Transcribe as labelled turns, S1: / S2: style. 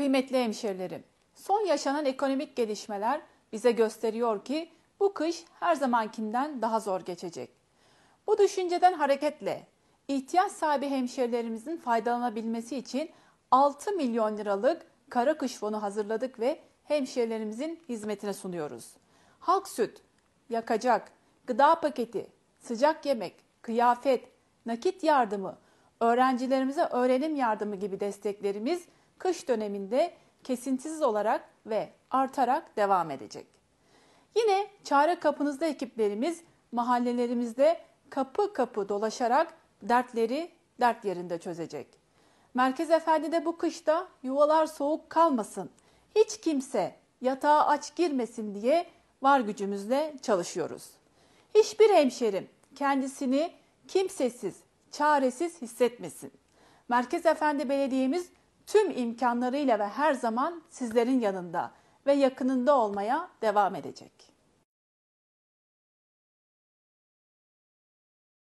S1: Kıymetli hemşerilerim, son yaşanan ekonomik gelişmeler bize gösteriyor ki bu kış her zamankinden daha zor geçecek. Bu düşünceden hareketle ihtiyaç sahibi hemşerilerimizin faydalanabilmesi için 6 milyon liralık kara kış fonu hazırladık ve hemşerilerimizin hizmetine sunuyoruz. Halk süt, yakacak, gıda paketi, sıcak yemek, kıyafet, nakit yardımı, öğrencilerimize öğrenim yardımı gibi desteklerimiz kış döneminde kesintisiz olarak ve artarak devam edecek. Yine çare kapınızda ekiplerimiz mahallelerimizde kapı kapı dolaşarak dertleri dert yerinde çözecek. Merkez Efendi de bu kışta yuvalar soğuk kalmasın, hiç kimse yatağa aç girmesin diye var gücümüzle çalışıyoruz. Hiçbir hemşerim kendisini kimsesiz, çaresiz hissetmesin. Merkez Efendi Belediye'miz tüm imkanlarıyla ve her zaman sizlerin yanında ve yakınında olmaya devam edecek.